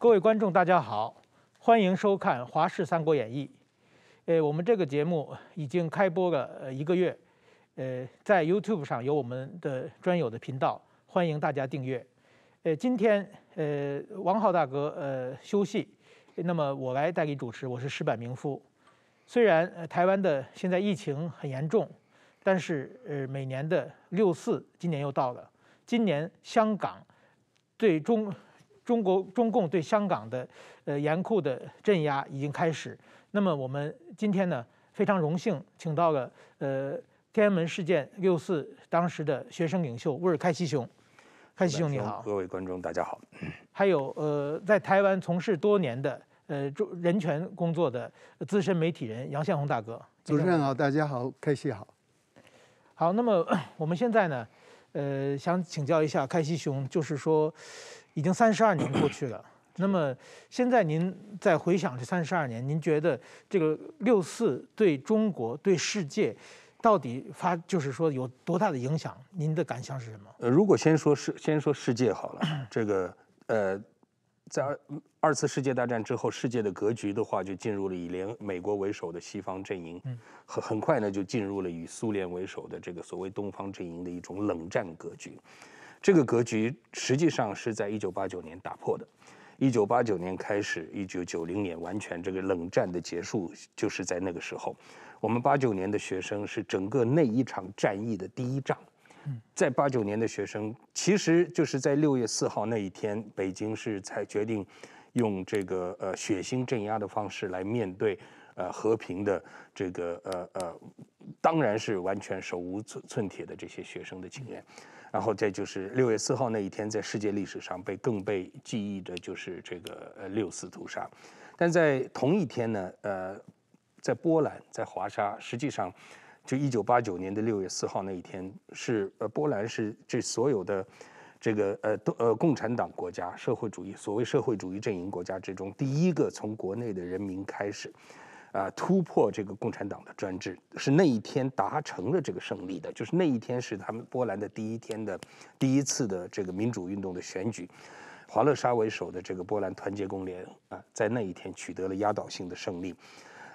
各位观众，大家好，欢迎收看《华视三国演义》。呃，我们这个节目已经开播了一个月，呃，在 YouTube 上有我们的专有的频道，欢迎大家订阅。呃，今天呃，王浩大哥呃休息，那么我来代理主持，我是石板明夫。虽然台湾的现在疫情很严重，但是呃，每年的六四今年又到了，今年香港最终。中国中共对香港的，呃，严酷的镇压已经开始。那么，我们今天呢，非常荣幸请到了呃，天安门事件六四当时的学生领袖威尔开西兄，开西兄你好！各位观众大家好。还有呃，在台湾从事多年的呃，人权工作的资深媒体人杨宪宏大哥。主持人好，大家好，开西好。好，那么我们现在呢，呃，想请教一下开西兄，就是说。已经三十二年过去了。那么现在您再回想这三十二年，您觉得这个六四对中国、对世界到底发，就是说有多大的影响？您的感想是什么？呃，如果先说世，先说世界好了。这个呃，在二二次世界大战之后，世界的格局的话，就进入了以联美国为首的西方阵营，很很快呢就进入了以苏联为首的这个所谓东方阵营的一种冷战格局。这个格局实际上是在一九八九年打破的，一九八九年开始，一九九零年完全这个冷战的结束就是在那个时候。我们八九年的学生是整个那一场战役的第一仗，在八九年的学生其实就是在六月四号那一天，北京是才决定用这个呃血腥镇压的方式来面对呃和平的这个呃呃，当然是完全手无寸寸铁的这些学生的经验。然后，再就是六月四号那一天，在世界历史上被更被记忆的，就是这个呃六四屠杀。但在同一天呢，呃，在波兰，在华沙，实际上，就一九八九年的六月四号那一天，是呃波兰是这所有的这个呃呃共产党国家、社会主义所谓社会主义阵营国家之中，第一个从国内的人民开始。啊，突破这个共产党的专制，是那一天达成了这个胜利的，就是那一天是他们波兰的第一天的第一次的这个民主运动的选举，华乐沙为首的这个波兰团结工联啊，在那一天取得了压倒性的胜利，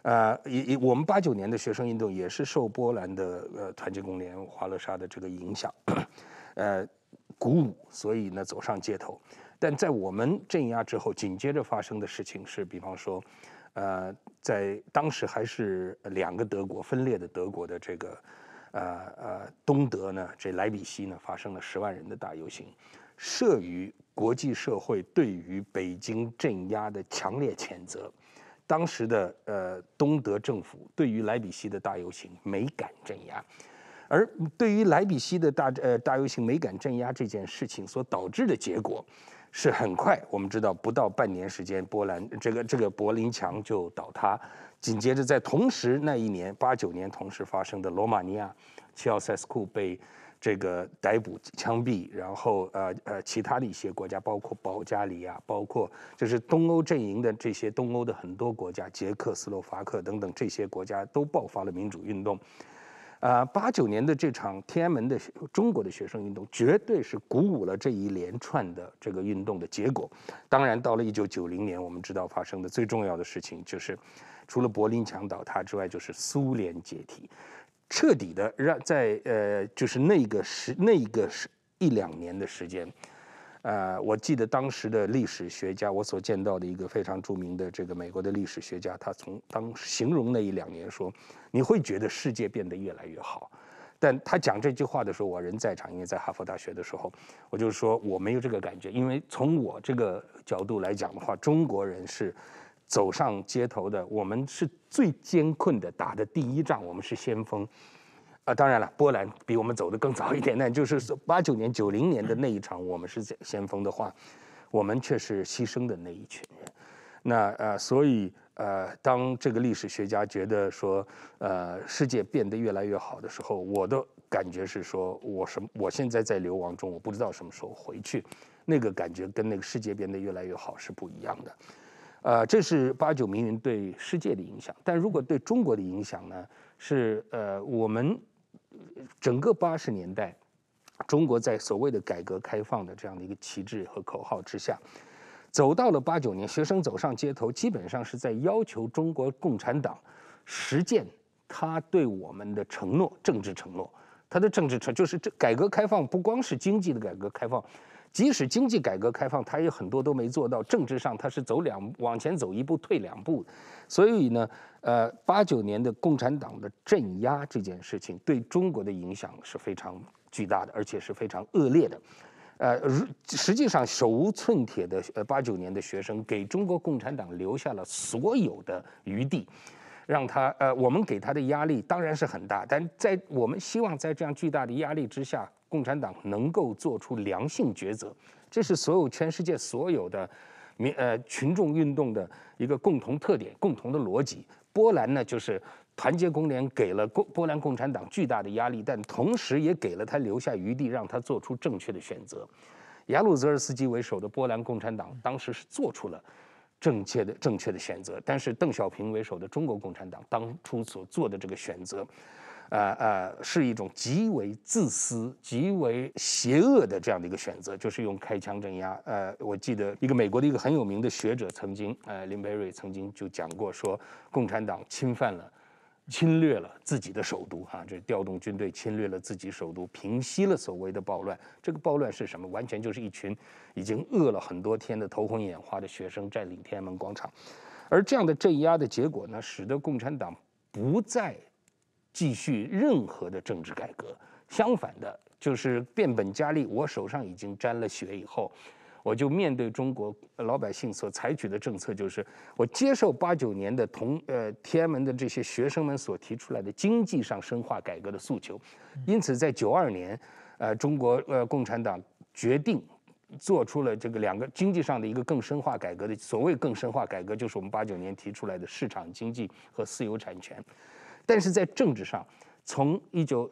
啊，也也我们八九年的学生运动也是受波兰的呃团结工联华乐沙的这个影响，呃，鼓舞，所以呢走上街头。但在我们镇压之后，紧接着发生的事情是，比方说，呃，在当时还是两个德国分裂的德国的这个，呃呃东德呢，这莱比锡呢发生了十万人的大游行，慑于国际社会对于北京镇压的强烈谴责。当时的呃东德政府对于莱比锡的大游行没敢镇压，而对于莱比锡的大呃大游行没敢镇压这件事情所导致的结果。是很快，我们知道不到半年时间，波兰这个这个柏林墙就倒塌。紧接着，在同时那一年八九年同时发生的罗马尼亚，齐奥塞斯库被这个逮捕枪毙。然后呃呃，其他的一些国家，包括保加利亚，包括就是东欧阵营的这些东欧的很多国家，捷克斯洛伐克等等这些国家都爆发了民主运动。啊，八九年的这场天安门的中国的学生运动，绝对是鼓舞了这一连串的这个运动的结果。当然，到了一九九零年，我们知道发生的最重要的事情就是，除了柏林墙倒塌之外，就是苏联解体，彻底的让在呃，就是那个时那个时一两年的时间。呃，我记得当时的历史学家，我所见到的一个非常著名的这个美国的历史学家，他从当形容那一两年说，你会觉得世界变得越来越好。但他讲这句话的时候，我人在场，因为在哈佛大学的时候，我就说我没有这个感觉，因为从我这个角度来讲的话，中国人是走上街头的，我们是最艰困的，打的第一仗，我们是先锋。啊，当然了，波兰比我们走的更早一点，那就是八九年、九零年的那一场，我们是先锋的话，我们却是牺牲的那一群人。那呃，所以呃，当这个历史学家觉得说，呃，世界变得越来越好的时候，我的感觉是说我什么我现在在流亡中，我不知道什么时候回去，那个感觉跟那个世界变得越来越好是不一样的。呃，这是八九名人对世界的影响，但如果对中国的影响呢，是呃我们。整个八十年代，中国在所谓的改革开放的这样的一个旗帜和口号之下，走到了八九年，学生走上街头，基本上是在要求中国共产党实践他对我们的承诺，政治承诺，他的政治承就是这改革开放不光是经济的改革开放。即使经济改革开放，他也很多都没做到。政治上，他是走两往前走一步，退两步。所以呢，呃，八九年的共产党的镇压这件事情，对中国的影响是非常巨大的，而且是非常恶劣的。呃，实际上手无寸铁的呃八九年的学生，给中国共产党留下了所有的余地。让他呃，我们给他的压力当然是很大，但在我们希望在这样巨大的压力之下，共产党能够做出良性抉择，这是所有全世界所有的民呃群众运动的一个共同特点、共同的逻辑。波兰呢，就是团结工联给了共波兰共产党巨大的压力，但同时也给了他留下余地，让他做出正确的选择。雅鲁泽尔斯基为首的波兰共产党当时是做出了。正确的正确的选择，但是邓小平为首的中国共产党当初所做的这个选择，呃呃，是一种极为自私、极为邪恶的这样的一个选择，就是用开枪镇压。呃，我记得一个美国的一个很有名的学者曾经，呃，林培瑞曾经就讲过，说共产党侵犯了。侵略了自己的首都啊！这调动军队侵略了自己首都，平息了所谓的暴乱。这个暴乱是什么？完全就是一群已经饿了很多天的头昏眼花的学生占领天安门广场，而这样的镇压的结果呢，使得共产党不再继续任何的政治改革，相反的，就是变本加厉。我手上已经沾了血以后。我就面对中国老百姓所采取的政策，就是我接受八九年的同呃天安门的这些学生们所提出来的经济上深化改革的诉求，因此在九二年，呃中国呃共产党决定做出了这个两个经济上的一个更深化改革的所谓更深化改革，就是我们八九年提出来的市场经济和私有产权，但是在政治上从一九。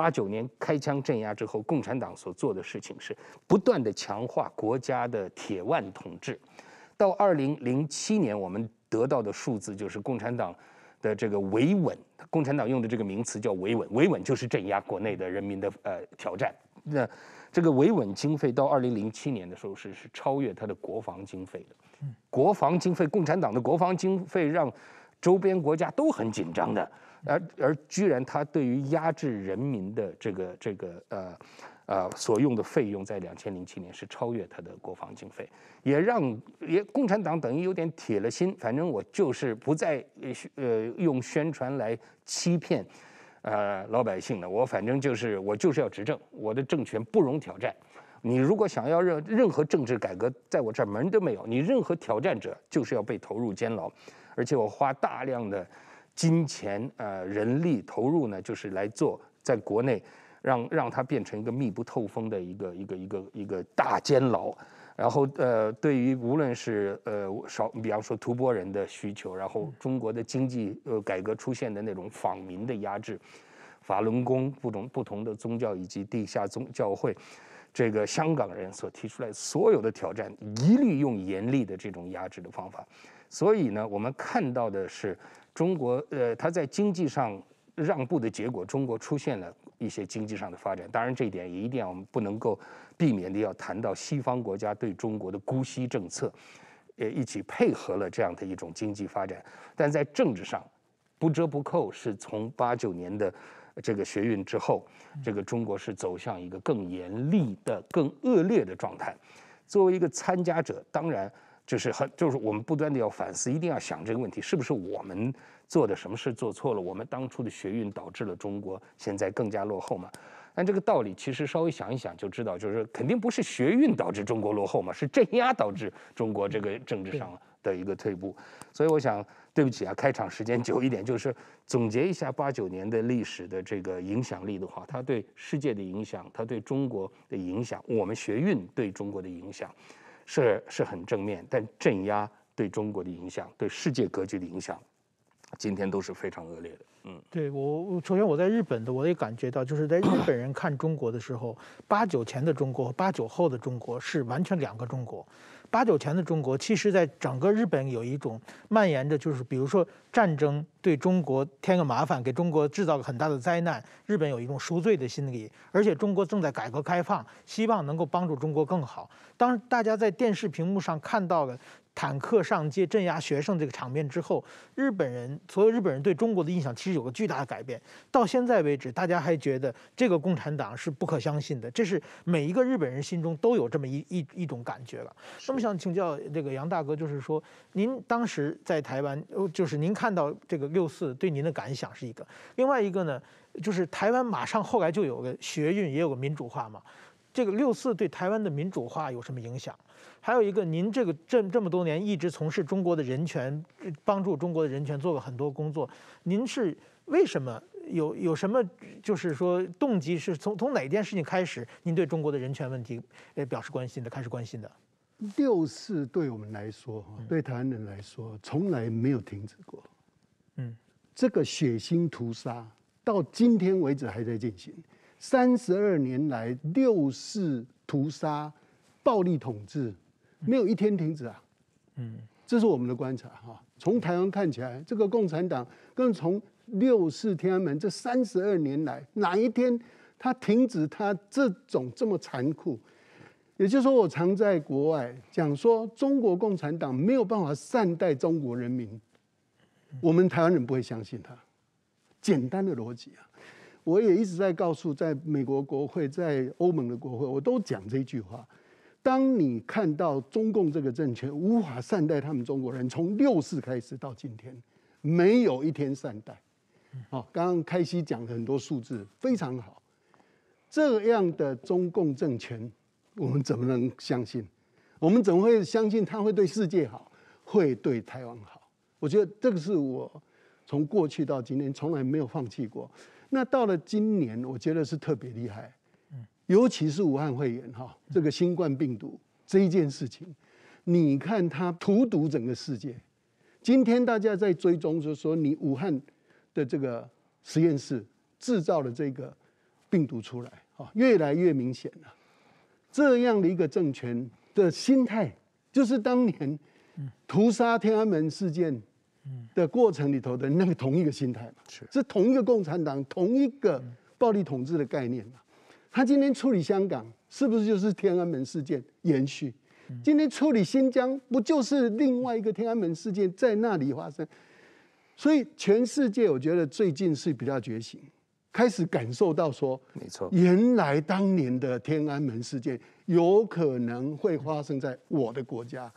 八九年开枪镇压之后，共产党所做的事情是不断的强化国家的铁腕统治。到二零零七年，我们得到的数字就是共产党的这个维稳，共产党用的这个名词叫维稳。维稳就是镇压国内的人民的呃挑战。那这个维稳经费到二零零七年的时候是是超越它的国防经费的。嗯，国防经费，共产党的国防经费让周边国家都很紧张的。而而居然，他对于压制人民的这个这个呃呃所用的费用，在两千零七年是超越他的国防经费，也让也共产党等于有点铁了心，反正我就是不再呃用宣传来欺骗呃老百姓了，我反正就是我就是要执政，我的政权不容挑战，你如果想要任任何政治改革，在我这儿门都没有，你任何挑战者就是要被投入监牢，而且我花大量的。金钱、呃，人力投入呢，就是来做在国内，让让它变成一个密不透风的一个、一个、一个、一个大监牢。然后，呃，对于无论是呃少，比方说吐蕃人的需求，然后中国的经济呃改革出现的那种访民的压制，法轮功不同不同的宗教以及地下宗教会，这个香港人所提出来所有的挑战，一律用严厉的这种压制的方法。所以呢，我们看到的是。中国，呃，它在经济上让步的结果，中国出现了一些经济上的发展。当然，这一点也一定要我们不能够避免的，要谈到西方国家对中国的姑息政策，也一起配合了这样的一种经济发展。但在政治上，不折不扣是从八九年的这个学运之后，这个中国是走向一个更严厉的、更恶劣的状态。作为一个参加者，当然。就是很，就是我们不断的要反思，一定要想这个问题，是不是我们做的什么事做错了？我们当初的学运导致了中国现在更加落后嘛？但这个道理其实稍微想一想就知道，就是肯定不是学运导致中国落后嘛，是镇压导致中国这个政治上的一个退步。所以我想，对不起啊，开场时间久一点，就是总结一下八九年的历史的这个影响力的话，它对世界的影响，它对中国的影响，我们学运对中国的影响。是是很正面，但镇压对中国的影响、对世界格局的影响，今天都是非常恶劣的。嗯，对我，首先我在日本的，我也感觉到，就是在日本人看中国的时候，八九前的中国和八九后的中国是完全两个中国。八九前的中国，其实在整个日本有一种蔓延着，就是比如说战争对中国添个麻烦，给中国制造个很大的灾难，日本有一种赎罪的心理，而且中国正在改革开放，希望能够帮助中国更好。当大家在电视屏幕上看到了。坦克上街镇压学生这个场面之后，日本人所有日本人对中国的印象其实有个巨大的改变。到现在为止，大家还觉得这个共产党是不可相信的，这是每一个日本人心中都有这么一一一种感觉了。那么想请教这个杨大哥，就是说您当时在台湾，就是您看到这个六四对您的感想是一个，另外一个呢，就是台湾马上后来就有个学运，也有个民主化嘛。这个六四对台湾的民主化有什么影响？还有一个，您这个这这么多年一直从事中国的人权，帮助中国的人权做了很多工作。您是为什么有有什么就是说动机？是从从哪件事情开始您对中国的人权问题诶表示关心的？开始关心的？六四对我们来说，对台湾人来说，从来没有停止过。嗯，这个血腥屠杀到今天为止还在进行。三十二年来，六四屠杀、暴力统治，没有一天停止啊。嗯，这是我们的观察哈。从台湾看起来，这个共产党跟从六四天安门这三十二年来，哪一天他停止他这种这么残酷？也就是说，我常在国外讲说，中国共产党没有办法善待中国人民，我们台湾人不会相信他。简单的逻辑啊。我也一直在告诉，在美国国会，在欧盟的国会，我都讲这一句话：，当你看到中共这个政权无法善待他们中国人，从六四开始到今天，没有一天善待。好，刚刚开西讲很多数字，非常好。这样的中共政权，我们怎么能相信？我们怎么会相信他会对世界好，会对台湾好？我觉得这个是我从过去到今天从来没有放弃过。那到了今年，我觉得是特别厉害，尤其是武汉肺炎哈，这个新冠病毒这一件事情，你看它荼毒整个世界。今天大家在追踪，就说你武汉的这个实验室制造了这个病毒出来啊，越来越明显了。这样的一个政权的心态，就是当年屠杀天安门事件。的过程里头的那个同一个心态嘛，是是同一个共产党同一个暴力统治的概念嘛。他今天处理香港，是不是就是天安门事件延续？今天处理新疆，不就是另外一个天安门事件在那里发生？所以全世界，我觉得最近是比较觉醒，开始感受到说，没错，原来当年的天安门事件有可能会发生在我的国家。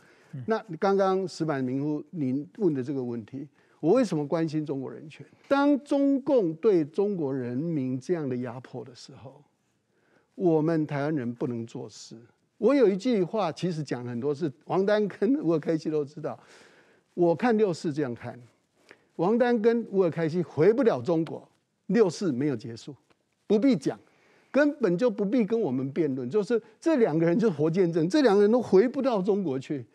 那刚刚石板明夫您问的这个问题，我为什么关心中国人权？当中共对中国人民这样的压迫的时候，我们台湾人不能做事。我有一句话，其实讲很多次。王丹跟乌尔开希都知道，我看六四这样看，王丹跟乌尔开希回不了中国，六四没有结束，不必讲，根本就不必跟我们辩论，就是这两个人就是活见证，这两个人都回不到中国去。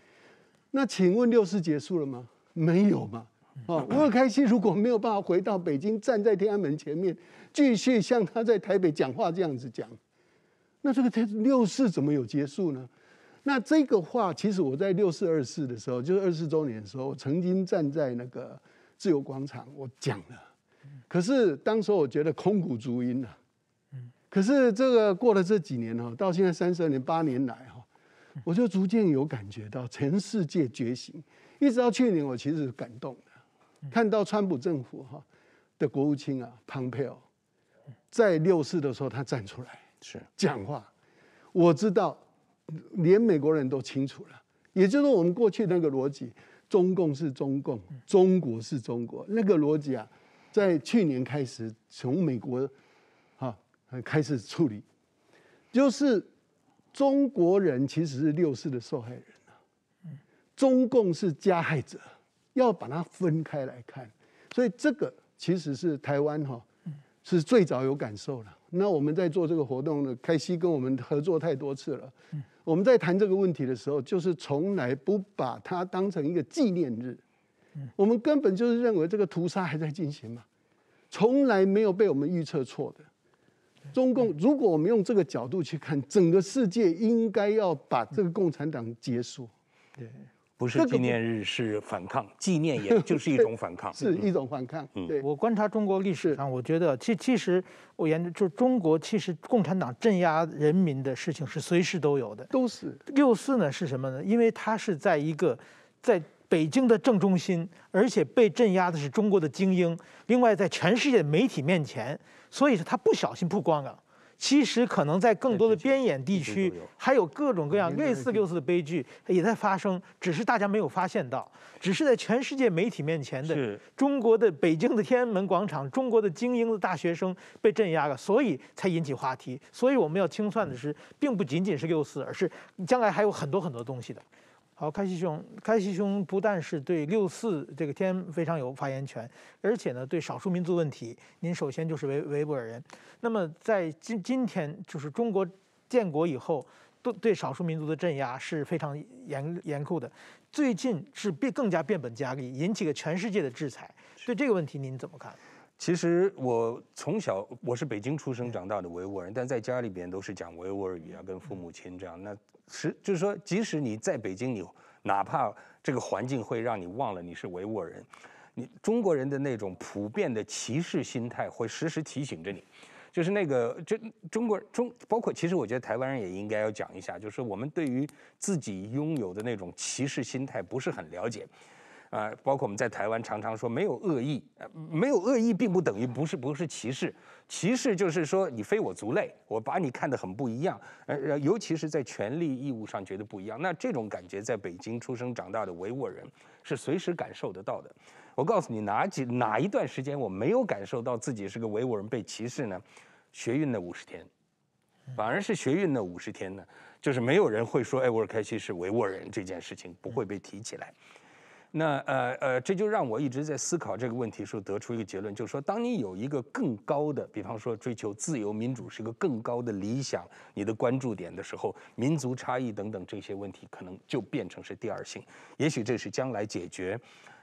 那请问六四结束了吗？没有嘛？哦，吴很开心，如果没有办法回到北京，站在天安门前面，继续像他在台北讲话这样子讲，那这个六四怎么有结束呢？那这个话，其实我在六四二四的时候，就是二四周年的时候，我曾经站在那个自由广场，我讲了。可是当时我觉得空谷足音啊。可是这个过了这几年哈，到现在三十二年八年来哈。我就逐渐有感觉到全世界觉醒，一直到去年，我其实感动的，看到川普政府哈的国务卿啊，蓬佩奥，在六四的时候他站出来是讲话，我知道连美国人都清楚了，也就是我们过去那个逻辑，中共是中共，中国是中国，那个逻辑啊，在去年开始从美国哈开始处理，就是。中国人其实是六四的受害人呐，中共是加害者，要把它分开来看，所以这个其实是台湾哈，是最早有感受了。那我们在做这个活动呢，开西跟我们合作太多次了。我们在谈这个问题的时候，就是从来不把它当成一个纪念日，我们根本就是认为这个屠杀还在进行嘛，从来没有被我们预测错的。中共，如果我们用这个角度去看整个世界，应该要把这个共产党结束。对，不是纪念日，是反抗 纪念也就是一种反抗，是一种反抗。嗯，我观察中国历史上，我觉得其其实我研究就中国，其实共产党镇压人民的事情是随时都有的。都是六四呢是什么呢？因为它是在一个在。北京的正中心，而且被镇压的是中国的精英。另外，在全世界媒体面前，所以说他不小心曝光了。其实可能在更多的边远地区，还有各种各样类似六四的悲剧也在发生，只是大家没有发现到，只是在全世界媒体面前的中国的北京的天安门广场，中国的精英的大学生被镇压了，所以才引起话题。所以我们要清算的是，并不仅仅是六四，而是将来还有很多很多东西的。好，开西兄，开西兄不但是对六四这个天非常有发言权，而且呢，对少数民族问题，您首先就是维维吾尔人。那么在今今天，就是中国建国以后，对对少数民族的镇压是非常严严酷的，最近是变更加变本加厉，引起了全世界的制裁。对这个问题，您怎么看？其实我从小我是北京出生长大的维吾尔人，但在家里边都是讲维吾尔语啊，跟父母亲这样，那是就是说，即使你在北京，你哪怕这个环境会让你忘了你是维吾尔人，你中国人的那种普遍的歧视心态会时时提醒着你，就是那个，就中国中包括，其实我觉得台湾人也应该要讲一下，就是我们对于自己拥有的那种歧视心态不是很了解。啊，包括我们在台湾常常说没有恶意，没有恶意并不等于不是不是歧视，歧视就是说你非我族类，我把你看得很不一样，呃尤其是在权利义务上觉得不一样。那这种感觉在北京出生长大的维吾尔人是随时感受得到的。我告诉你哪几哪一段时间我没有感受到自己是个维吾尔人被歧视呢？学运那五十天，反而是学运那五十天呢，就是没有人会说哎，我尔开西是维吾尔人这件事情不会被提起来。那呃呃，这就让我一直在思考这个问题，时候得出一个结论，就是说，当你有一个更高的，比方说追求自由民主是一个更高的理想，你的关注点的时候，民族差异等等这些问题，可能就变成是第二性。也许这是将来解决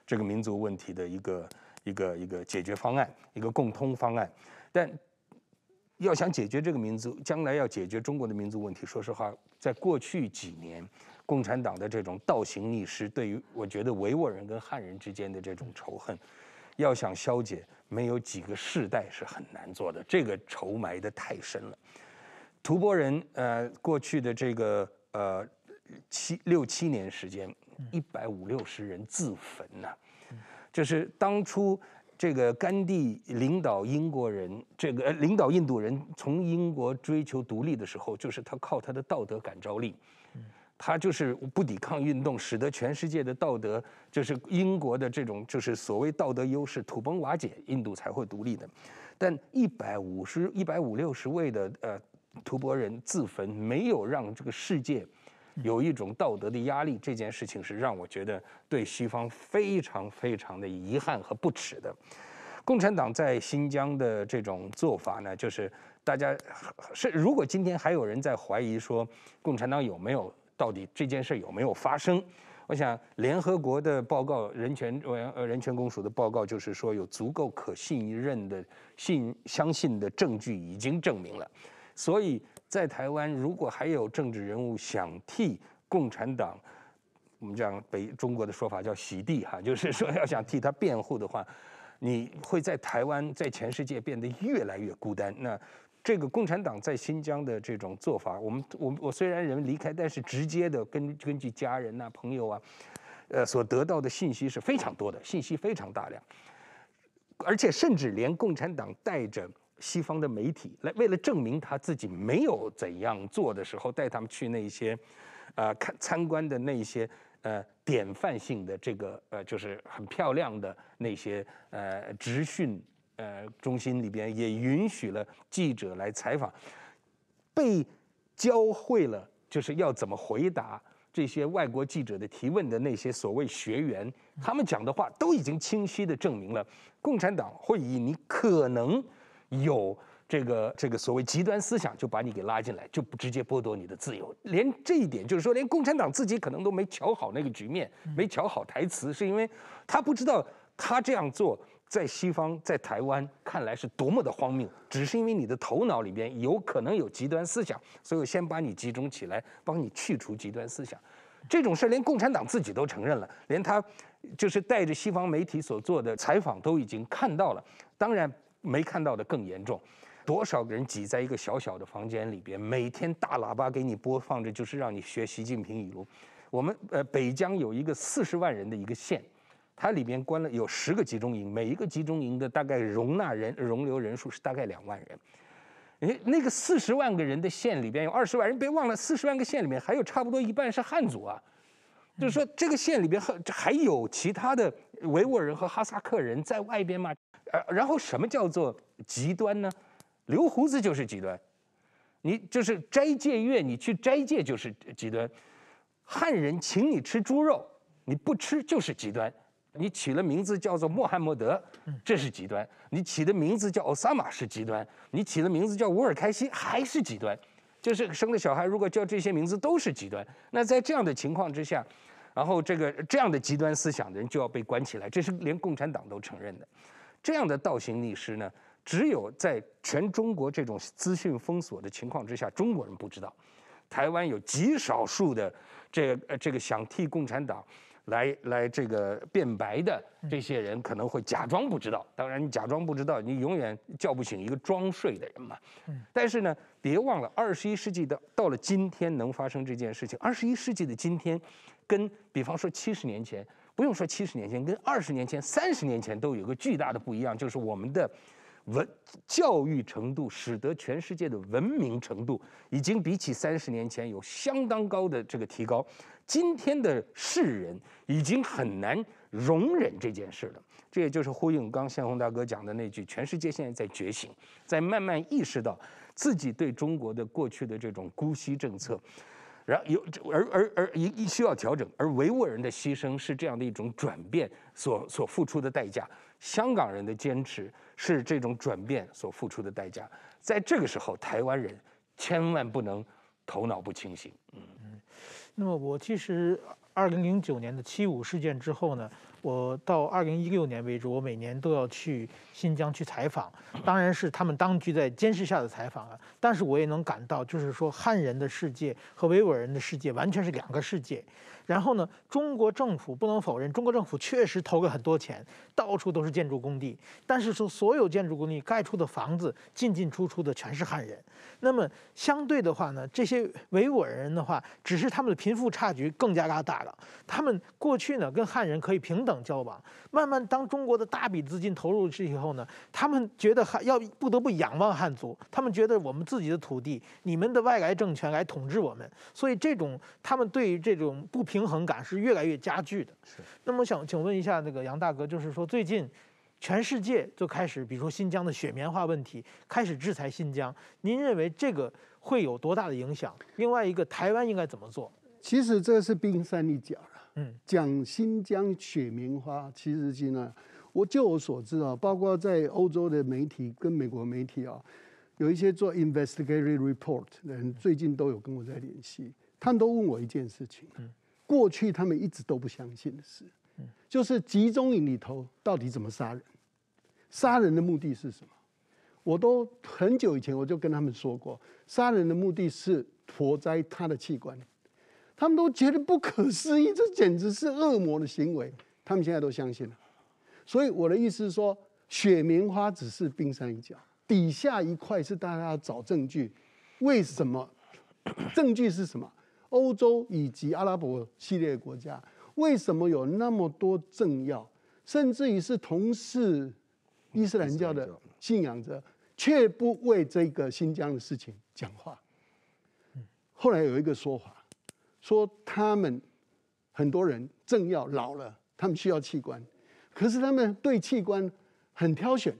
这个民族问题的一个一个一个解决方案，一个共通方案。但要想解决这个民族，将来要解决中国的民族问题，说实话，在过去几年。共产党的这种倒行逆施，对于我觉得维吾尔人跟汉人之间的这种仇恨，要想消解，没有几个世代是很难做的。这个仇埋得太深了。吐蕃人，呃，过去的这个，呃，七六七年时间，一百五六十人自焚呐。就是当初这个甘地领导英国人，这个领导印度人从英国追求独立的时候，就是他靠他的道德感召力。他就是不抵抗运动，使得全世界的道德，就是英国的这种就是所谓道德优势土崩瓦解，印度才会独立的。但一百五十、一百五六十位的呃，吐伯人自焚，没有让这个世界有一种道德的压力。这件事情是让我觉得对西方非常非常的遗憾和不耻的。共产党在新疆的这种做法呢，就是大家是如果今天还有人在怀疑说共产党有没有。到底这件事有没有发生？我想联合国的报告、人权呃人权公署的报告，就是说有足够可信任的信、相信的证据已经证明了。所以在台湾，如果还有政治人物想替共产党，我们讲北中国的说法叫“洗地”哈，就是说要想替他辩护的话，你会在台湾、在全世界变得越来越孤单。那。这个共产党在新疆的这种做法，我们我我虽然人离开，但是直接的根根据家人呐、朋友啊，呃所得到的信息是非常多的，信息非常大量，而且甚至连共产党带着西方的媒体来，为了证明他自己没有怎样做的时候，带他们去那些，呃看参观的那些呃典范性的这个呃就是很漂亮的那些呃直训。呃，中心里边也允许了记者来采访，被教会了就是要怎么回答这些外国记者的提问的那些所谓学员，他们讲的话都已经清晰的证明了，共产党会以你可能有这个这个所谓极端思想就把你给拉进来，就直接剥夺你的自由。连这一点就是说，连共产党自己可能都没瞧好那个局面，没瞧好台词，是因为他不知道他这样做。在西方，在台湾看来是多么的荒谬，只是因为你的头脑里边有可能有极端思想，所以先把你集中起来，帮你去除极端思想。这种事连共产党自己都承认了，连他就是带着西方媒体所做的采访都已经看到了，当然没看到的更严重。多少个人挤在一个小小的房间里边，每天大喇叭给你播放着，就是让你学习近平语录。我们呃，北疆有一个四十万人的一个县。它里边关了有十个集中营，每一个集中营的大概容纳人容留人数是大概两万人。哎，那个四十万个人的县里边有二十万人，别忘了，四十万个县里面还有差不多一半是汉族啊。就是说，这个县里边还还有其他的维吾尔人和哈萨克人在外边嘛。呃，然后什么叫做极端呢？留胡子就是极端，你就是斋戒月你去斋戒就是极端。汉人请你吃猪肉，你不吃就是极端。你起了名字叫做穆罕默德，这是极端；你起的名字叫奥萨马是极端；你起的名字叫乌尔开西还是极端。就是生了小孩，如果叫这些名字都是极端。那在这样的情况之下，然后这个这样的极端思想的人就要被关起来，这是连共产党都承认的。这样的倒行逆施呢，只有在全中国这种资讯封锁的情况之下，中国人不知道。台湾有极少数的这个、这个想替共产党。来来，这个变白的这些人可能会假装不知道。当然，你假装不知道，你永远叫不醒一个装睡的人嘛。但是呢，别忘了，二十一世纪的到了今天能发生这件事情，二十一世纪的今天，跟比方说七十年前，不用说七十年前，跟二十年前、三十年前都有一个巨大的不一样，就是我们的文教育程度使得全世界的文明程度已经比起三十年前有相当高的这个提高。今天的世人已经很难容忍这件事了，这也就是呼应刚向红大哥讲的那句，全世界现在在觉醒，在慢慢意识到自己对中国的过去的这种姑息政策，然有而而而一一需要调整，而维吾尔人的牺牲是这样的一种转变所 所付出的代价，香港人的坚持是这种转变所付出的代价，在这个时候，台湾人千万不能头脑不清醒，嗯。那么我其实。二零零九年的七五事件之后呢，我到二零一六年为止，我每年都要去新疆去采访，当然是他们当局在监视下的采访了。但是我也能感到，就是说汉人的世界和维吾尔人的世界完全是两个世界。然后呢，中国政府不能否认，中国政府确实投了很多钱，到处都是建筑工地。但是说所有建筑工地盖出的房子，进进出出的全是汉人。那么相对的话呢，这些维吾尔人的话，只是他们的贫富差距更加拉大。他们过去呢跟汉人可以平等交往，慢慢当中国的大笔资金投入去以后呢，他们觉得汉要不得不仰望汉族，他们觉得我们自己的土地，你们的外来政权来统治我们，所以这种他们对于这种不平衡感是越来越加剧的。那么想请问一下那个杨大哥，就是说最近全世界就开始，比如说新疆的雪棉花问题开始制裁新疆，您认为这个会有多大的影响？另外一个台湾应该怎么做？其实这是冰山一角了。嗯，讲新疆雪棉花，其实呢，我就我所知啊，包括在欧洲的媒体跟美国媒体啊，有一些做 investigative report 的人，最近都有跟我在联系。他们都问我一件事情，嗯，过去他们一直都不相信的事，嗯，就是集中营里头到底怎么杀人，杀人的目的是什么？我都很久以前我就跟他们说过，杀人的目的是活摘他的器官。他们都觉得不可思议，这简直是恶魔的行为。他们现在都相信了，所以我的意思是说，雪棉花只是冰山一角，底下一块是大家要找证据。为什么？证据是什么？欧洲以及阿拉伯系列国家为什么有那么多政要，甚至于是同是伊斯兰教的信仰者，却不为这个新疆的事情讲话？后来有一个说法。说他们很多人政要老了，他们需要器官，可是他们对器官很挑选。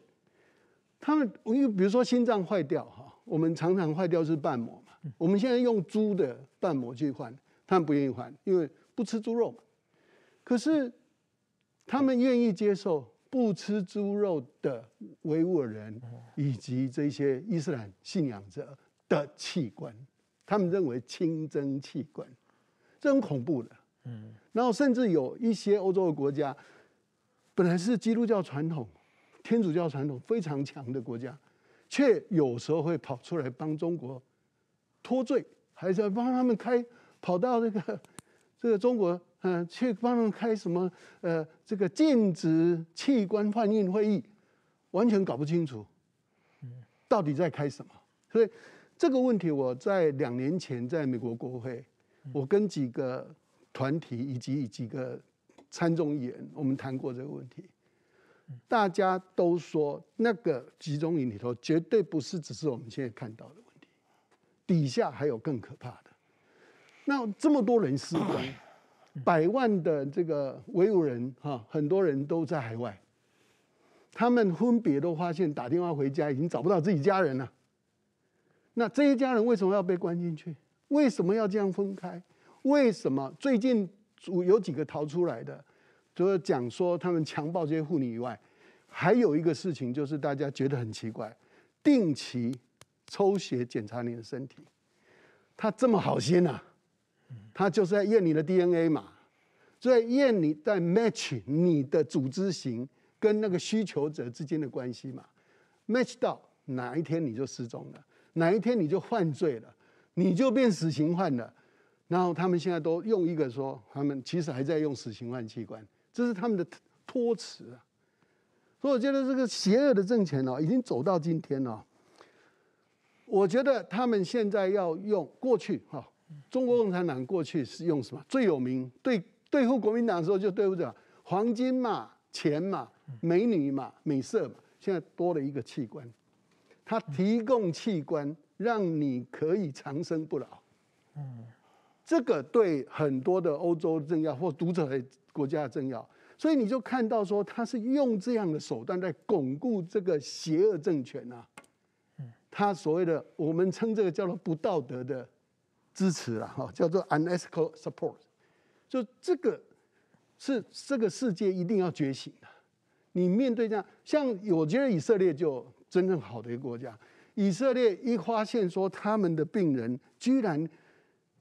他们因为比如说心脏坏掉哈，我们常常坏掉是瓣膜嘛，我们现在用猪的瓣膜去换，他们不愿意换，因为不吃猪肉。可是他们愿意接受不吃猪肉的维吾尔人以及这些伊斯兰信仰者的器官，他们认为清真器官。真恐怖的，嗯，然后甚至有一些欧洲的国家，本来是基督教传统、天主教传统非常强的国家，却有时候会跑出来帮中国脱罪，还是帮他们开，跑到这个 这个中国，嗯，去帮他们开什么呃这个禁止器官换运会议，完全搞不清楚，嗯，到底在开什么？所以这个问题我在两年前在美国国会。我跟几个团体以及几个参众议员，我们谈过这个问题。大家都说，那个集中营里头绝对不是只是我们现在看到的问题，底下还有更可怕的。那这么多人失踪，百万的这个维吾人哈，很多人都在海外，他们分别都发现打电话回家已经找不到自己家人了。那这些家人为什么要被关进去？为什么要这样分开？为什么最近有有几个逃出来的，除了讲说他们强暴这些妇女以外，还有一个事情就是大家觉得很奇怪，定期抽血检查你的身体，他这么好心呐，他就是在验你的 DNA 嘛，所以验你在 match 你的组织型跟那个需求者之间的关系嘛，match 到哪一天你就失踪了，哪一天你就犯罪了。你就变死刑犯了，然后他们现在都用一个说，他们其实还在用死刑犯器官，这是他们的托词啊。所以我觉得这个邪恶的政权哦，已经走到今天了。我觉得他们现在要用过去哈，中国共产党过去是用什么？最有名对对付国民党时候就对付的黄金嘛、钱嘛、美女嘛、美色嘛，现在多了一个器官，他提供器官。让你可以长生不老，嗯，这个对很多的欧洲政要或者的国家的政要，所以你就看到说，他是用这样的手段在巩固这个邪恶政权呐。嗯，他所谓的我们称这个叫做不道德的支持了哈，叫做 unethical support。就这个是这个世界一定要觉醒的。你面对这样，像我觉得以色列就真正好的一个国家。以色列一发现说他们的病人居然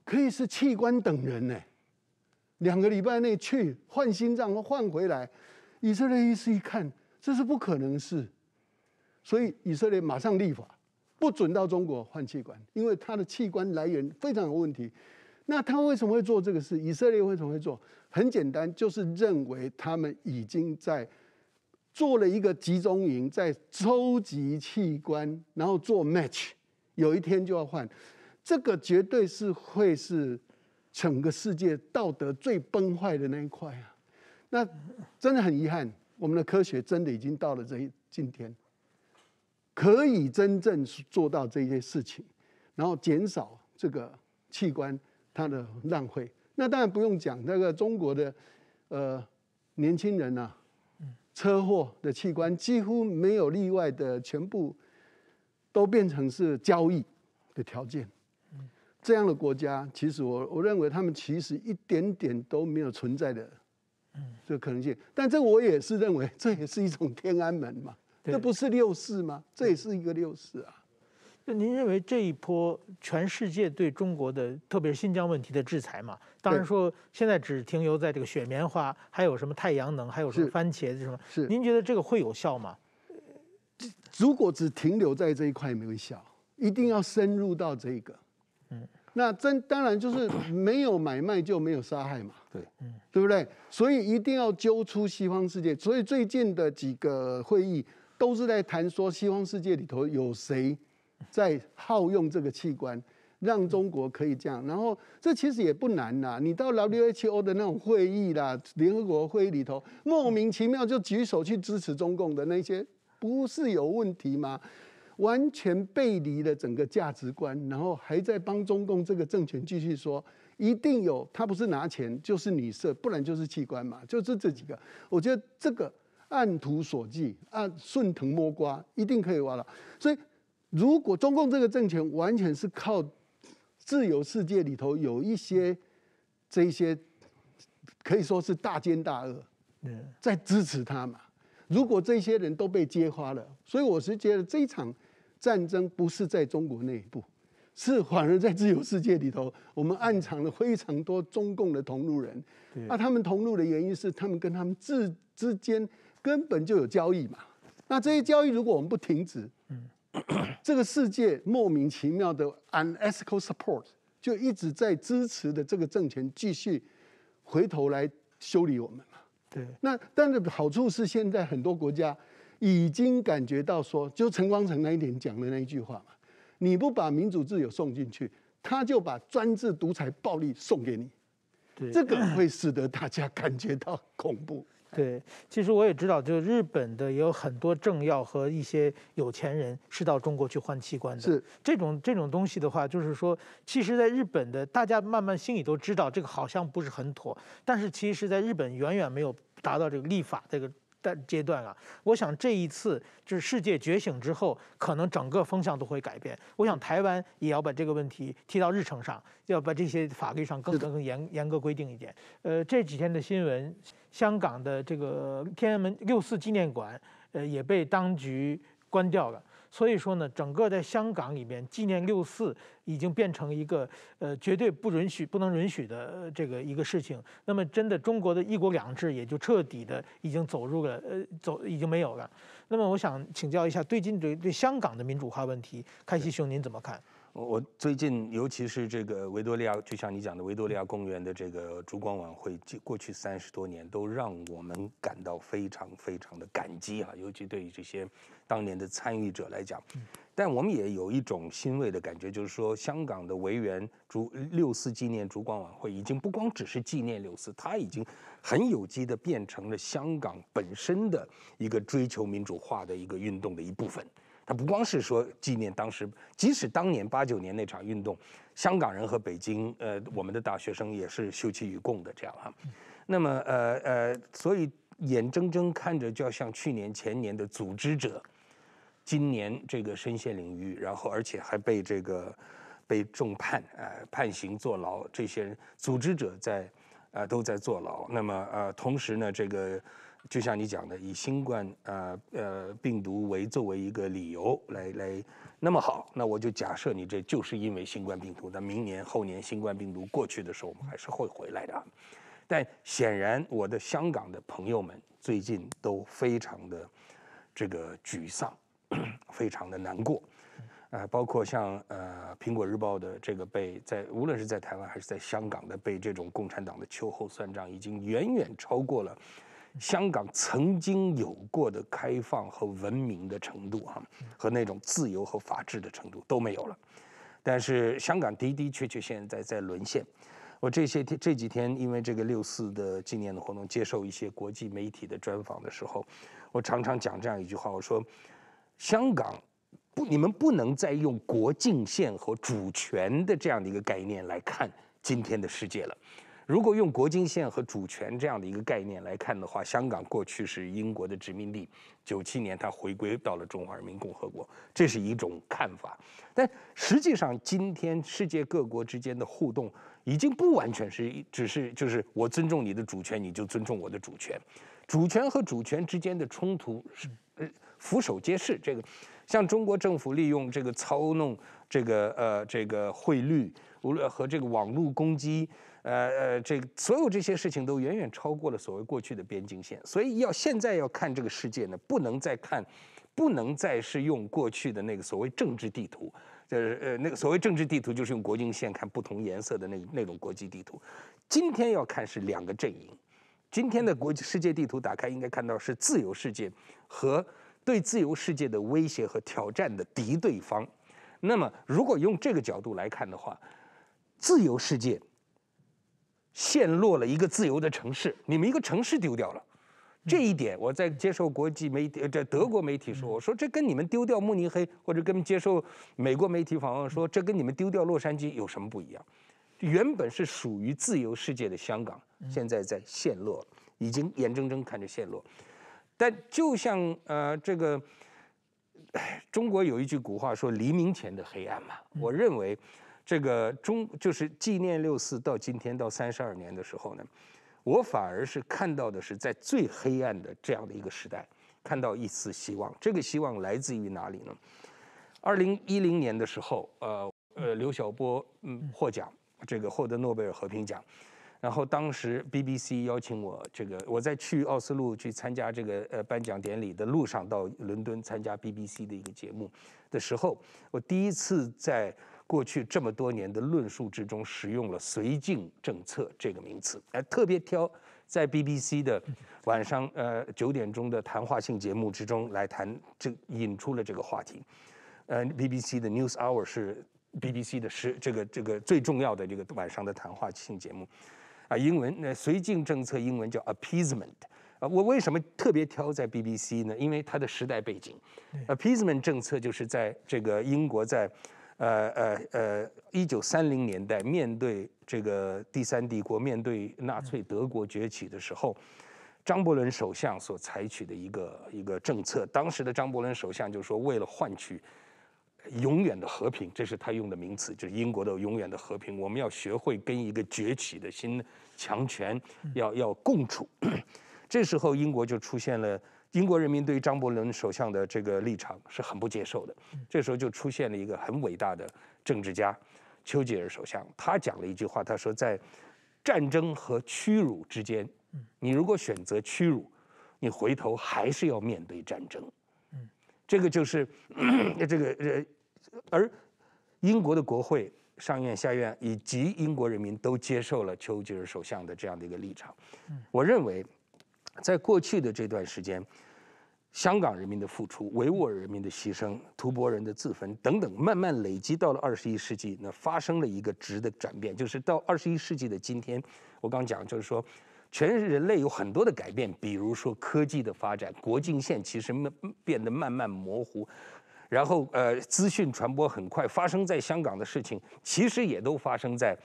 可以是器官等人呢，两个礼拜内去换心脏换回来，以色列医师一看这是不可能事，所以以色列马上立法不准到中国换器官，因为他的器官来源非常有问题。那他为什么会做这个事？以色列为什么会做？很简单，就是认为他们已经在。做了一个集中营，在收集器官，然后做 match，有一天就要换，这个绝对是会是整个世界道德最崩坏的那一块啊！那真的很遗憾，我们的科学真的已经到了这一今天，可以真正做到这些事情，然后减少这个器官它的浪费。那当然不用讲，那个中国的呃年轻人呐。车祸的器官几乎没有例外的，全部都变成是交易的条件。这样的国家，其实我我认为他们其实一点点都没有存在的这可能性。但这我也是认为，这也是一种天安门嘛，这不是六四吗？这也是一个六四啊。那您认为这一波全世界对中国的，特别是新疆问题的制裁嘛？当然说现在只停留在这个雪棉花，还有什么太阳能，还有什么番茄什么？是。您觉得这个会有效吗？如果只停留在这一块没有效，一定要深入到这个。嗯。那真当然就是没有买卖就没有杀害嘛。对。嗯。对不对？所以一定要揪出西方世界。所以最近的几个会议都是在谈说西方世界里头有谁。在耗用这个器官，让中国可以这样，然后这其实也不难呐。你到 WHO 的那种会议啦，联合国会议里头，莫名其妙就举手去支持中共的那些，不是有问题吗？完全背离了整个价值观，然后还在帮中共这个政权继续说，一定有他不是拿钱就是女色，不然就是器官嘛，就是这几个。我觉得这个按图索骥，按顺藤摸瓜，一定可以挖到。所以。如果中共这个政权完全是靠自由世界里头有一些这些可以说是大奸大恶在支持他嘛？如果这些人都被揭发了，所以我是觉得这一场战争不是在中国内部，是反而在自由世界里头，我们暗藏了非常多中共的同路人。那他们同路的原因是他们跟他们之之间根本就有交易嘛？那这些交易如果我们不停止，这个世界莫名其妙的，unethical support 就一直在支持的这个政权继续回头来修理我们嘛？对。那但是好处是，现在很多国家已经感觉到说，就陈光诚那一点讲的那一句话嘛，你不把民主自由送进去，他就把专制独裁暴力送给你。对。这个会使得大家感觉到恐怖。对，其实我也知道，就日本的也有很多政要和一些有钱人是到中国去换器官的。是这种这种东西的话，就是说，其实在日本的，大家慢慢心里都知道这个好像不是很妥，但是其实在日本远远没有达到这个立法这个。的阶段啊，我想这一次就是世界觉醒之后，可能整个风向都会改变。我想台湾也要把这个问题提到日程上，要把这些法律上更更更严严格规定一点。呃，这几天的新闻，香港的这个天安门六四纪念馆，呃，也被当局关掉了。所以说呢，整个在香港里面纪念六四已经变成一个呃绝对不允许、不能允许的这个一个事情。那么真的中国的一国两制也就彻底的已经走入了呃走已经没有了。那么我想请教一下，最近对对香港的民主化问题，开心兄您怎么看？我最近，尤其是这个维多利亚，就像你讲的维多利亚公园的这个烛光晚会，过去三十多年都让我们感到非常非常的感激啊，尤其对于这些当年的参与者来讲。但我们也有一种欣慰的感觉，就是说香港的维园烛六四纪念烛光晚会已经不光只是纪念六四，它已经很有机的变成了香港本身的一个追求民主化的一个运动的一部分。他不光是说纪念当时，即使当年八九年那场运动，香港人和北京，呃，我们的大学生也是休戚与共的这样啊。那么，呃呃，所以眼睁睁看着，就像去年前年的组织者，今年这个深陷领域，然后而且还被这个被重判，呃，判刑坐牢，这些人组织者在，啊，都在坐牢。那么，呃，同时呢，这个。就像你讲的，以新冠呃呃病毒为作为一个理由来来那么好，那我就假设你这就是因为新冠病毒，那明年后年新冠病毒过去的时候，我们还是会回来的。但显然，我的香港的朋友们最近都非常的这个沮丧，非常的难过啊，包括像呃苹果日报的这个被在无论是在台湾还是在香港的被这种共产党的秋后算账，已经远远超过了。香港曾经有过的开放和文明的程度啊，和那种自由和法治的程度都没有了。但是香港的的确确现在在沦陷。我这些天这几天，因为这个六四的纪念的活动，接受一些国际媒体的专访的时候，我常常讲这样一句话：我说，香港不，你们不能再用国境线和主权的这样的一个概念来看今天的世界了。如果用国境线和主权这样的一个概念来看的话，香港过去是英国的殖民地，九七年它回归到了中华人民共和国，这是一种看法。但实际上，今天世界各国之间的互动已经不完全是一只是就是我尊重你的主权，你就尊重我的主权。主权和主权之间的冲突是俯首皆是。这个像中国政府利用这个操弄这个呃这个汇率，无论和这个网络攻击。呃呃，这所有这些事情都远远超过了所谓过去的边境线，所以要现在要看这个世界呢，不能再看，不能再是用过去的那个所谓政治地图，就是呃那个所谓政治地图就是用国境线看不同颜色的那那种国际地图。今天要看是两个阵营，今天的国际世界地图打开应该看到是自由世界和对自由世界的威胁和挑战的敌对方。那么如果用这个角度来看的话，自由世界。陷落了一个自由的城市，你们一个城市丢掉了，这一点我在接受国际媒这德国媒体说，我说这跟你们丢掉慕尼黑，或者跟接受美国媒体访问说这跟你们丢掉洛杉矶有什么不一样？原本是属于自由世界的香港，现在在陷落，已经眼睁睁看着陷落。但就像呃这个，中国有一句古话说“黎明前的黑暗”嘛，我认为。这个中就是纪念六四到今天到三十二年的时候呢，我反而是看到的是在最黑暗的这样的一个时代，看到一丝希望。这个希望来自于哪里呢？二零一零年的时候，呃呃，刘晓波嗯获奖，这个获得诺贝尔和平奖。然后当时 BBC 邀请我，这个我在去奥斯陆去参加这个呃颁奖典礼的路上，到伦敦参加 BBC 的一个节目的时候，我第一次在。过去这么多年的论述之中，使用了绥靖政策这个名词，哎，特别挑在 BBC 的晚上，呃，九点钟的谈话性节目之中来谈，这引出了这个话题。呃，BBC 的 News Hour 是 BBC 的是这个这个最重要的这个晚上的谈话性节目，啊，英文那绥靖政策英文叫 Appeasement，啊，我为什么特别挑在 BBC 呢？因为它的时代背景，Appeasement 政策就是在这个英国在。呃呃呃，一九三零年代面对这个第三帝国、面对纳粹德国崛起的时候，张伯伦首相所采取的一个一个政策，当时的张伯伦首相就说，为了换取永远的和平，这是他用的名词，就是英国的永远的和平，我们要学会跟一个崛起的新强权要要共处。这时候，英国就出现了。英国人民对于张伯伦首相的这个立场是很不接受的。这时候就出现了一个很伟大的政治家，丘吉尔首相。他讲了一句话，他说：“在战争和屈辱之间，你如果选择屈辱，你回头还是要面对战争。”嗯，这个就是 这个呃，而英国的国会、上院、下院以及英国人民都接受了丘吉尔首相的这样的一个立场。我认为。在过去的这段时间，香港人民的付出，维吾尔人民的牺牲，图蕃人的自焚等等，慢慢累积到了二十一世纪，那发生了一个质的转变，就是到二十一世纪的今天，我刚讲，就是说，全人类有很多的改变，比如说科技的发展，国境线其实慢变得慢慢模糊，然后呃，资讯传播很快，发生在香港的事情，其实也都发生在。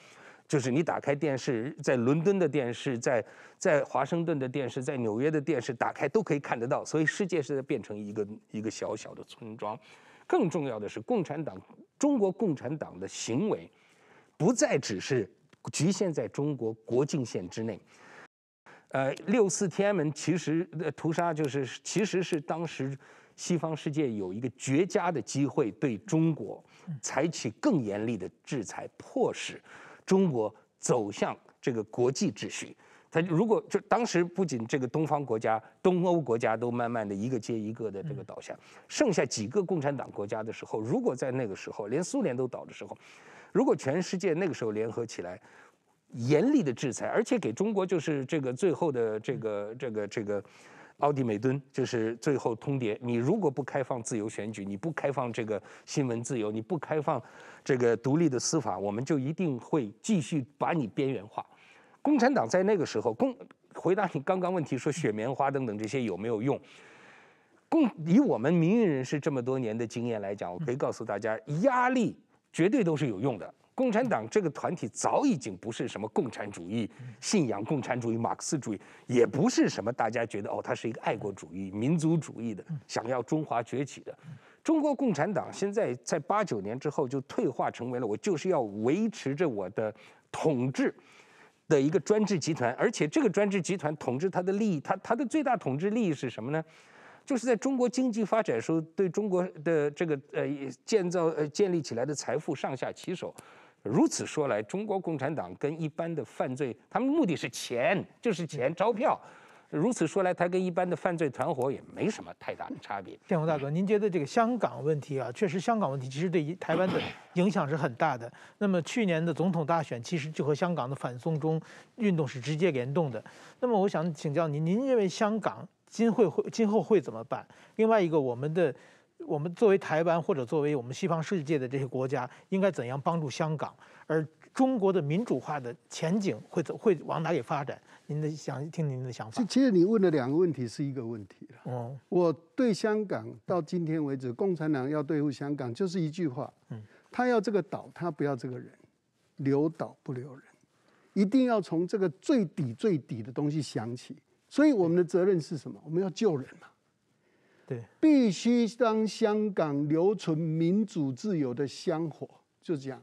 就是你打开电视，在伦敦的电视，在在华盛顿的电视，在纽约的电视打开都可以看得到，所以世界是在变成一个一个小小的村庄。更重要的是，共产党，中国共产党的行为，不再只是局限在中国国境线之内。呃，六四天安门其实的屠杀就是，其实是当时西方世界有一个绝佳的机会对中国采取更严厉的制裁，迫使。中国走向这个国际秩序，他如果就当时不仅这个东方国家、东欧国家都慢慢的一个接一个的这个倒下，剩下几个共产党国家的时候，如果在那个时候连苏联都倒的时候，如果全世界那个时候联合起来，严厉的制裁，而且给中国就是这个最后的这个这个这个。奥地美敦就是最后通牒，你如果不开放自由选举，你不开放这个新闻自由，你不开放这个独立的司法，我们就一定会继续把你边缘化。共产党在那个时候，共回答你刚刚问题说雪棉花等等这些有没有用？共以我们民营人士这么多年的经验来讲，我可以告诉大家，压力绝对都是有用的。共产党这个团体早已经不是什么共产主义信仰，共产主义、马克思主义也不是什么大家觉得哦，它是一个爱国主义、民族主义的，想要中华崛起的。中国共产党现在在八九年之后就退化成为了我就是要维持着我的统治的一个专制集团，而且这个专制集团统治它的利益，它它的最大统治利益是什么呢？就是在中国经济发展时候，对中国的这个呃建造、呃建立起来的财富上下其手。如此说来，中国共产党跟一般的犯罪，他们目的是钱，就是钱、钞票。如此说来，他跟一般的犯罪团伙也没什么太大的差别。建国大哥，您觉得这个香港问题啊，确实香港问题其实对台湾的影响是很大的。那么去年的总统大选，其实就和香港的反送中运动是直接联动的。那么我想请教您，您认为香港今会会今后会怎么办？另外一个，我们的。我们作为台湾或者作为我们西方世界的这些国家，应该怎样帮助香港？而中国的民主化的前景会怎会往哪里发展？您的想听您的想法。其实你问的两个问题是一个问题了。哦，我对香港到今天为止，共产党要对付香港就是一句话：嗯，他要这个岛，他不要这个人，留岛不留人，一定要从这个最底最底的东西想起。所以我们的责任是什么？我们要救人嘛。对，必须让香港留存民主自由的香火，就这样。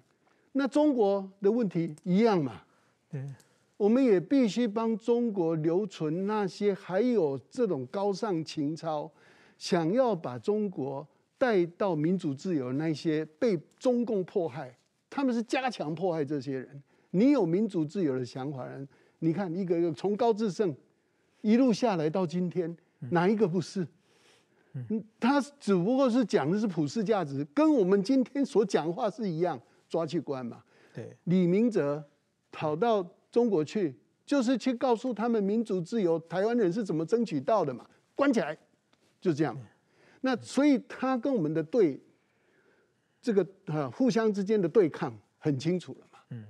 那中国的问题一样嘛？对，我们也必须帮中国留存那些还有这种高尚情操，想要把中国带到民主自由那些被中共迫害，他们是加强迫害这些人。你有民主自由的想法人，你看一个个从高至圣，一路下来到今天，哪一个不是？他只不过是讲的是普世价值，跟我们今天所讲话是一样，抓去关嘛。对，李明哲跑到中国去，就是去告诉他们民主自由，台湾人是怎么争取到的嘛。关起来，就这样。那所以他跟我们的对这个啊互相之间的对抗很清楚了嘛。嗯。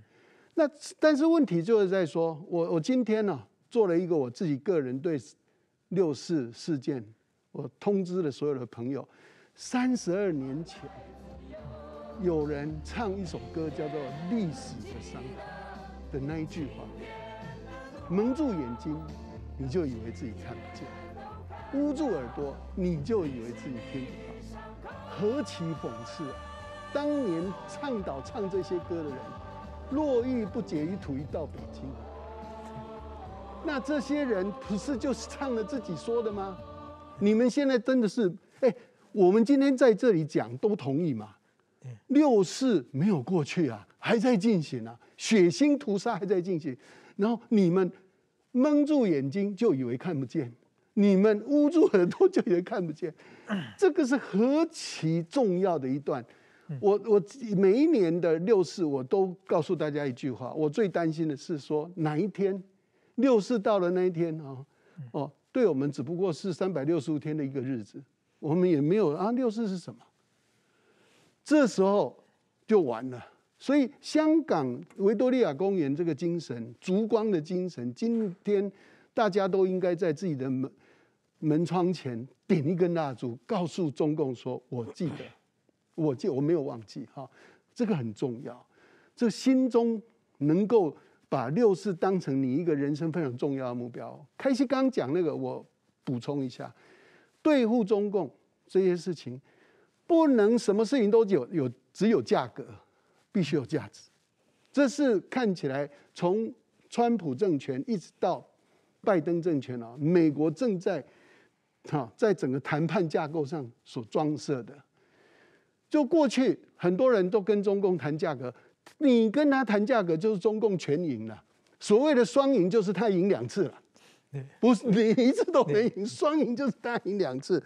那但是问题就是在说，我我今天呢做了一个我自己个人对六四事件。我通知了所有的朋友，三十二年前，有人唱一首歌叫做《历史的伤》，的那一句话：蒙住眼睛，你就以为自己看不见；捂住耳朵，你就以为自己听不到。何其讽刺啊！当年倡导唱这些歌的人，络绎不绝于土，一到北京，那这些人不是就是唱了自己说的吗？你们现在真的是哎，我们今天在这里讲都同意嘛？六四没有过去啊，还在进行啊，血腥屠杀还在进行，然后你们蒙住眼睛就以为看不见，你们捂住耳朵就以为看不见，这个是何其重要的一段。我我每一年的六四我都告诉大家一句话，我最担心的是说哪一天六四到了那一天啊，哦。对我们只不过是三百六十五天的一个日子，我们也没有啊。六四是什么？这时候就完了。所以香港维多利亚公园这个精神、烛光的精神，今天大家都应该在自己的门门窗前点一根蜡烛，告诉中共说：“我记得，我记我没有忘记。”哈，这个很重要。这心中能够。把六四当成你一个人生非常重要的目标。开心刚讲那个，我补充一下，对付中共这些事情，不能什么事情都有有只有价格，必须有价值。这是看起来从川普政权一直到拜登政权啊，美国正在哈在整个谈判架构上所装设的。就过去很多人都跟中共谈价格。你跟他谈价格，就是中共全赢了。所谓的双赢，就是他赢两次了，不是 你一次都没赢。双赢就是他赢两次，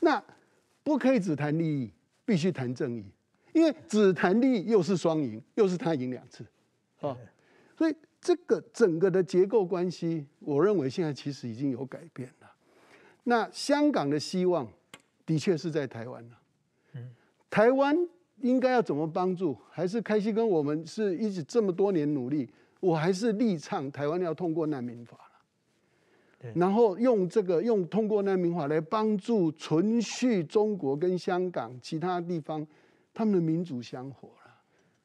那不可以只谈利益，必须谈正义，因为只谈利益又是双赢，又是他赢两次，啊，所以这个整个的结构关系，我认为现在其实已经有改变了。那香港的希望，的确是在台湾了。台湾。应该要怎么帮助？还是开心？跟我们是一直这么多年努力，我还是力倡台湾要通过难民法了，然后用这个用通过难民法来帮助存续中国跟香港其他地方他们的民主香火了。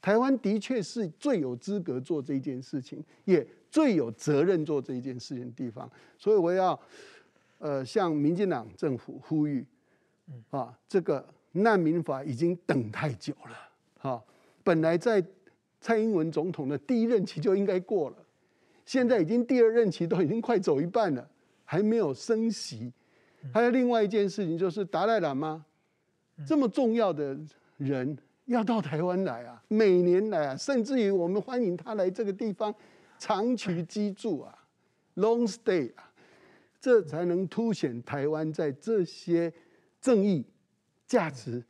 台湾的确是最有资格做这件事情，也最有责任做这件事情的地方，所以我要呃向民进党政府呼吁，啊，这个。难民法已经等太久了，哈，本来在蔡英文总统的第一任期就应该过了，现在已经第二任期都已经快走一半了，还没有升席。还有另外一件事情就是达赖喇嘛这么重要的人要到台湾来啊，每年来啊，甚至于我们欢迎他来这个地方长期居住啊，long stay 啊，这才能凸显台湾在这些正义。价值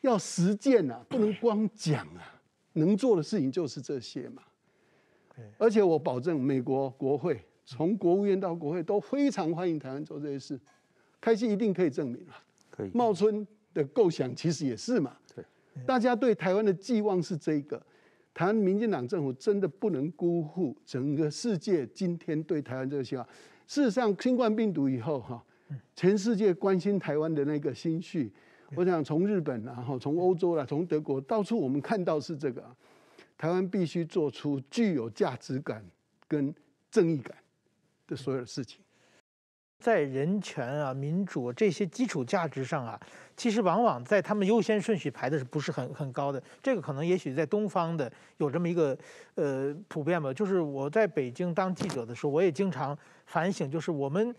要实践啊，不能光讲啊。能做的事情就是这些嘛。而且我保证，美国国会从国务院到国会都非常欢迎台湾做这些事。开心一定可以证明啊。可以。茂春的构想其实也是嘛。对。大家对台湾的寄望是这个。台湾民进党政府真的不能辜负整个世界今天对台湾这个希望。事实上，新冠病毒以后哈，全世界关心台湾的那个心绪。我想从日本，然后从欧洲了，从德国，到处我们看到是这个，台湾必须做出具有价值感跟正义感的所有事情，在人权啊、民主这些基础价值上啊，其实往往在他们优先顺序排的是不是很很高的。这个可能也许在东方的有这么一个呃普遍吧，就是我在北京当记者的时候，我也经常反省，就是我们。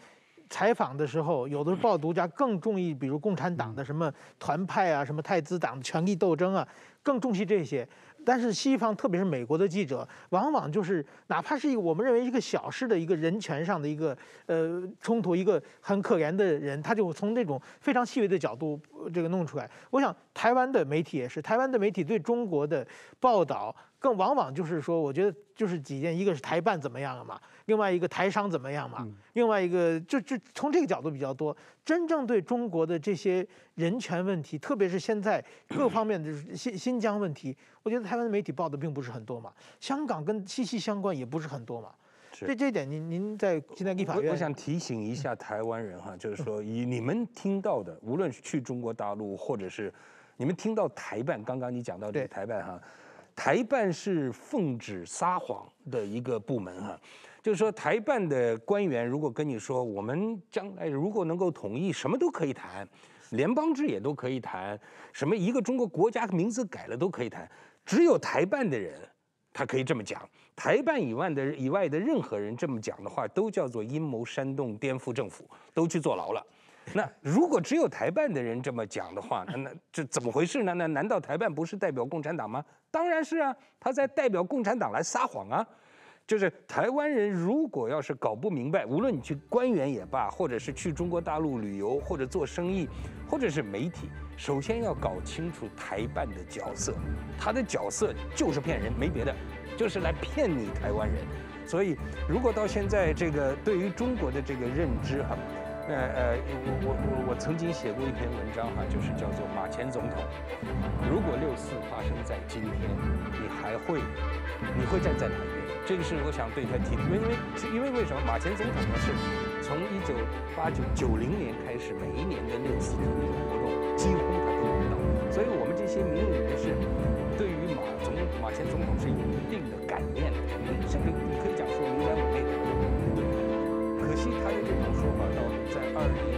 采访的时候，有的报独家，更中意比如共产党的什么团派啊，什么太子党的权力斗争啊，更重视这些。但是西方，特别是美国的记者，往往就是哪怕是一个我们认为一个小事的一个人权上的一个呃冲突，一个很可怜的人，他就从这种非常细微的角度这个弄出来。我想台湾的媒体也是，台湾的媒体对中国的报道更往往就是说，我觉得就是几件，一个是台办怎么样了嘛。另外一个台商怎么样嘛？另外一个就就从这个角度比较多，真正对中国的这些人权问题，特别是现在各方面的新新疆问题，我觉得台湾的媒体报的并不是很多嘛。香港跟息息相关也不是很多嘛。这这点您您在现在立法院，我想提醒一下台湾人哈，就是说以你们听到的，无论是去中国大陆，或者是你们听到台办，刚刚你讲到这个台办哈，台办是奉旨撒谎的一个部门哈。就是说，台办的官员如果跟你说，我们将来如果能够统一，什么都可以谈，联邦制也都可以谈，什么一个中国国家名字改了都可以谈，只有台办的人，他可以这么讲。台办以外的以外的任何人这么讲的话，都叫做阴谋煽动、颠覆政府，都去坐牢了。那如果只有台办的人这么讲的话，那那这怎么回事呢？那难道台办不是代表共产党吗？当然是啊，他在代表共产党来撒谎啊。就是台湾人，如果要是搞不明白，无论你去官员也罢，或者是去中国大陆旅游，或者做生意，或者是媒体，首先要搞清楚台办的角色。他的角色就是骗人，没别的，就是来骗你台湾人。所以，如果到现在这个对于中国的这个认知哈，那呃，我我我我曾经写过一篇文章哈，就是叫做《马前总统》，如果六四发生在今天，你还会，你会站在里？这个是我想对他提，因为因为为什么马前总统呢？是，从一九八九九零年开始，每一年的那几场活动，几乎他都知到。所以我们这些民名人士对于马总马前总统是有一定的感念的，甚至你可以讲说名单内的。可惜他的这种说法呢，在二。